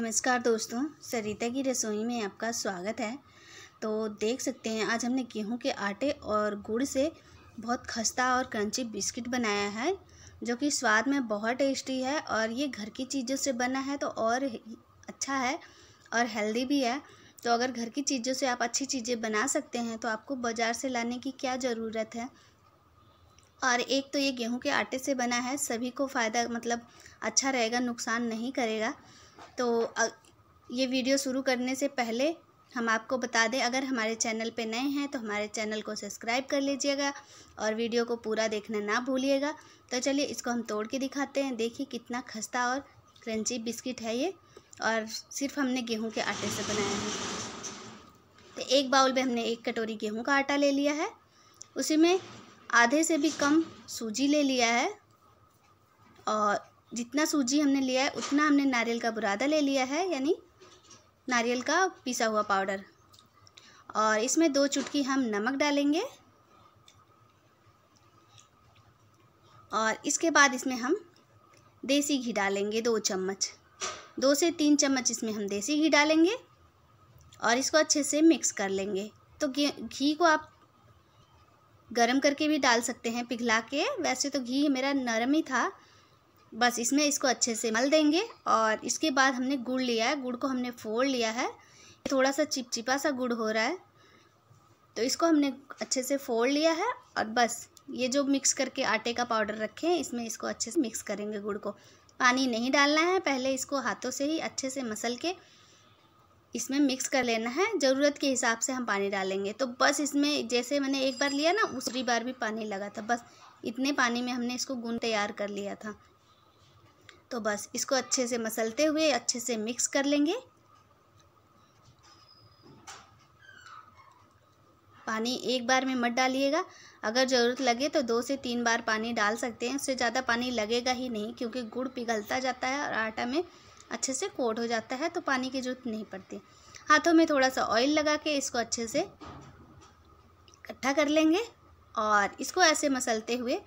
नमस्कार दोस्तों सरिता की रसोई में आपका स्वागत है तो देख सकते हैं आज हमने गेहूं के आटे और गुड़ से बहुत खस्ता और क्रंची बिस्किट बनाया है जो कि स्वाद में बहुत टेस्टी है और ये घर की चीज़ों से बना है तो और अच्छा है और हेल्दी भी है तो अगर घर की चीज़ों से आप अच्छी चीज़ें बना सकते हैं तो आपको बाज़ार से लाने की क्या ज़रूरत है और एक तो ये गेहूं के आटे से बना है सभी को फ़ायदा मतलब अच्छा रहेगा नुकसान नहीं करेगा तो ये वीडियो शुरू करने से पहले हम आपको बता दें अगर हमारे चैनल पे नए हैं तो हमारे चैनल को सब्सक्राइब कर लीजिएगा और वीडियो को पूरा देखना ना भूलिएगा तो चलिए इसको हम तोड़ के दिखाते हैं देखिए कितना खस्ता और क्रंची बिस्किट है ये और सिर्फ हमने गेहूं के आटे से बनाया है तो एक बाउल में हमने एक कटोरी गेहूं का आटा ले लिया है उसी में आधे से भी कम सूजी ले लिया है और जितना सूजी हमने लिया है उतना हमने नारियल का बुरादा ले लिया है यानी नारियल का पिसा हुआ पाउडर और इसमें दो चुटकी हम नमक डालेंगे और इसके बाद इसमें हम देसी घी डालेंगे दो चम्मच दो से तीन चम्मच इसमें हम देसी घी डालेंगे और इसको अच्छे से मिक्स कर लेंगे तो घी को आप गरम करके भी डाल सकते हैं पिघला के वैसे तो घी मेरा नरम ही था बस इसमें इसको अच्छे से मल देंगे और इसके बाद हमने गुड़ लिया है गुड़ को हमने फोड़ लिया है थोड़ा सा चिपचिपा सा गुड़ हो रहा है तो इसको हमने अच्छे से फोड़ लिया है और बस ये जो मिक्स करके आटे का पाउडर रखे हैं इसमें इसको अच्छे से मिक्स करेंगे गुड़ को पानी नहीं डालना है पहले इसको हाथों से ही अच्छे से मसल के इसमें मिक्स कर लेना है ज़रूरत के हिसाब से हम पानी डालेंगे तो बस इसमें जैसे मैंने एक बार लिया ना उसी बार भी पानी लगा था बस इतने पानी में हमने इसको गुन तैयार कर लिया था तो बस इसको अच्छे से मसलते हुए अच्छे से मिक्स कर लेंगे पानी एक बार में मत डालिएगा अगर ज़रूरत लगे तो दो से तीन बार पानी डाल सकते हैं उससे ज़्यादा पानी लगेगा ही नहीं क्योंकि गुड़ पिघलता जाता है और आटा में अच्छे से कोट हो जाता है तो पानी की ज़रूरत नहीं पड़ती हाथों में थोड़ा सा ऑयल लगा के इसको अच्छे से इकट्ठा कर लेंगे और इसको ऐसे मसलते हुए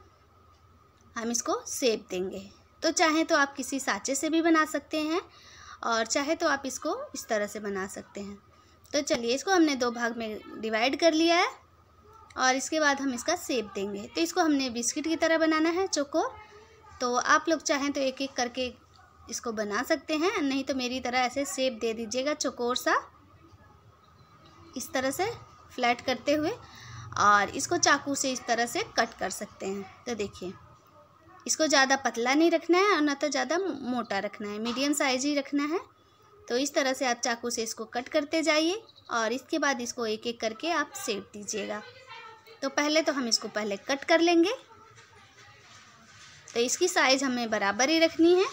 हम इसको सेब देंगे तो चाहे तो आप किसी साँचे से भी बना सकते हैं और चाहे तो आप इसको इस तरह से बना सकते हैं तो चलिए इसको हमने दो भाग में डिवाइड कर लिया है और इसके बाद हम इसका सेब देंगे तो इसको हमने बिस्किट की तरह बनाना है चोको तो आप लोग चाहें तो एक एक करके इसको बना सकते हैं नहीं तो मेरी तरह ऐसे सेब दे दीजिएगा चकोर सा इस तरह से फ्लैट करते हुए और इसको चाकू से इस तरह से कट कर सकते हैं तो देखिए इसको ज़्यादा पतला नहीं रखना है और ना तो ज़्यादा मोटा रखना है मीडियम साइज ही रखना है तो इस तरह से आप चाकू से इसको कट करते जाइए और इसके बाद इसको एक एक करके आप सेट दीजिएगा तो पहले तो हम इसको पहले कट कर लेंगे तो इसकी साइज़ हमें बराबर ही रखनी है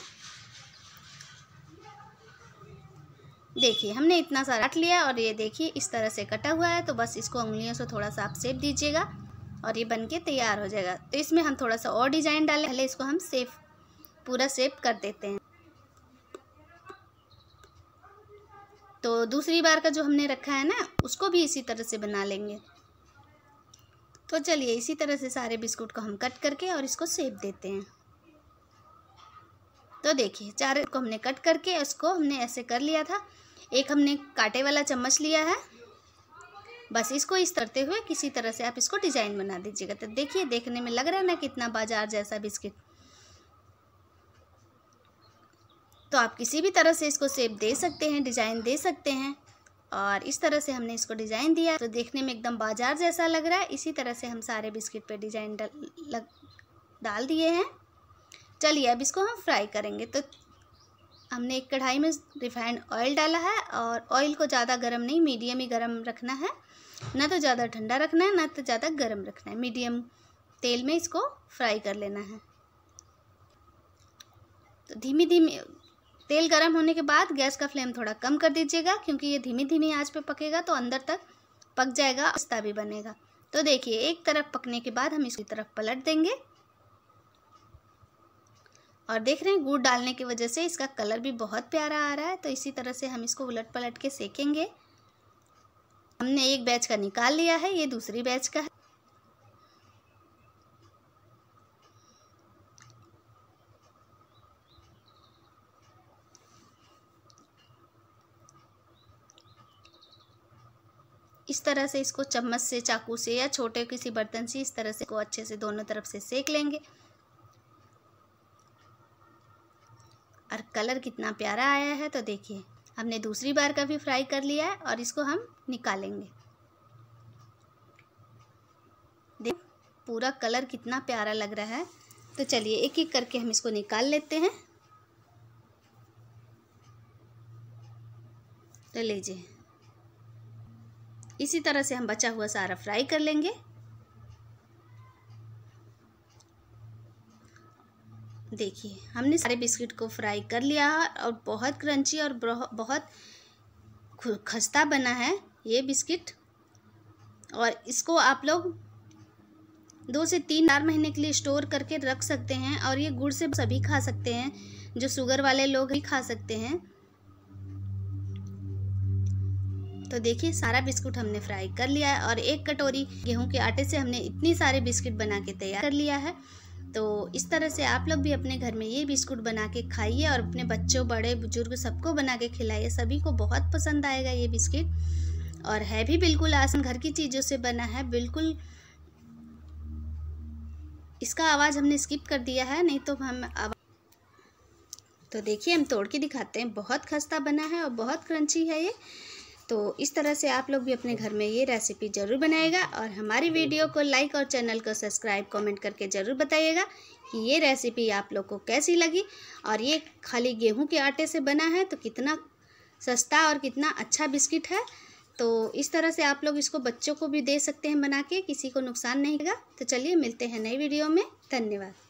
देखिए हमने इतना सारा काट लिया और ये देखिए इस तरह से कटा हुआ है तो बस इसको उंगलियों से थोड़ा सा आप सेप दीजिएगा और ये बन के तैयार हो जाएगा तो इसमें हम थोड़ा सा और डिज़ाइन डालें पहले इसको हम सेफ पूरा सेप कर देते हैं तो दूसरी बार का जो हमने रखा है ना उसको भी इसी तरह से बना लेंगे तो चलिए इसी तरह से सारे बिस्कुट को हम कट करके और इसको सेप देते हैं तो देखिए चार को हमने कट करके इसको हमने ऐसे कर लिया था एक हमने कांटे वाला चम्मच लिया है बस इसको इस करते हुए किसी तरह से आप इसको डिजाइन बना दीजिएगा तो देखिए देखने में लग रहा है ना कितना बाजार जैसा बिस्किट तो आप किसी भी तरह से इसको सेप दे सकते हैं डिज़ाइन दे सकते हैं और इस तरह से हमने इसको डिज़ाइन दिया तो देखने में एकदम बाजार जैसा लग रहा है इसी तरह से हम सारे बिस्किट पे डिज़ाइन लग डाल दिए हैं चलिए अब इसको हम फ्राई करेंगे तो हमने एक कढ़ाई में रिफाइंड ऑयल डाला है और ऑयल को ज़्यादा गर्म नहीं मीडियम ही गर्म रखना है ना तो ज़्यादा ठंडा रखना है ना तो ज़्यादा गर्म रखना है मीडियम तेल में इसको फ्राई कर लेना है तो धीमी धीमी तेल गर्म होने के बाद गैस का फ्लेम थोड़ा कम कर दीजिएगा क्योंकि ये धीमी धीमी आँच पर पकेगा तो अंदर तक पक जाएगा पिस्ता भी बनेगा तो देखिए एक तरफ पकने के बाद हम इसकी तरफ पलट देंगे और देख रहे हैं गुड़ डालने की वजह से इसका कलर भी बहुत प्यारा आ रहा है तो इसी तरह से हम इसको उलट पलट के सेकेंगे हमने एक बैच का निकाल लिया है ये दूसरी बैच का है इस तरह से इसको चम्मच से चाकू से या छोटे किसी बर्तन से इस तरह से को अच्छे से दोनों तरफ से सेक लेंगे और कलर कितना प्यारा आया है तो देखिए हमने दूसरी बार का भी फ्राई कर लिया है और इसको हम निकालेंगे देख पूरा कलर कितना प्यारा लग रहा है तो चलिए एक एक करके हम इसको निकाल लेते हैं तो लीजिए इसी तरह से हम बचा हुआ सारा फ्राई कर लेंगे देखिए हमने सारे बिस्किट को फ्राई कर लिया है और बहुत क्रंची और बहुत खस्ता बना है ये बिस्किट और इसको आप लोग दो से तीन चार महीने के लिए स्टोर करके रख सकते हैं और ये गुड़ से सभी खा सकते हैं जो शुगर वाले लोग भी खा सकते हैं तो देखिए सारा बिस्कुट हमने फ्राई कर लिया है और एक कटोरी गेहूं के आटे से हमने इतनी सारे बिस्किट बना के तैयार कर लिया है तो इस तरह से आप लोग भी अपने घर में ये बिस्कुट बना के खाइए और अपने बच्चों बड़े बुजुर्ग सबको बना के खिलाइए सभी को बहुत पसंद आएगा ये बिस्किट और है भी बिल्कुल आसान घर की चीज़ों से बना है बिल्कुल इसका आवाज़ हमने स्किप कर दिया है नहीं तो हम तो देखिए हम तोड़ के दिखाते हैं बहुत खस्ता बना है और बहुत क्रंची है ये तो इस तरह से आप लोग भी अपने घर में ये रेसिपी ज़रूर बनाएगा और हमारी वीडियो को लाइक और चैनल को सब्सक्राइब कमेंट करके ज़रूर बताइएगा कि ये रेसिपी आप लोग को कैसी लगी और ये खाली गेहूं के आटे से बना है तो कितना सस्ता और कितना अच्छा बिस्किट है तो इस तरह से आप लोग इसको बच्चों को भी दे सकते हैं बना के किसी को नुकसान नहीं होगा तो चलिए मिलते हैं नई वीडियो में धन्यवाद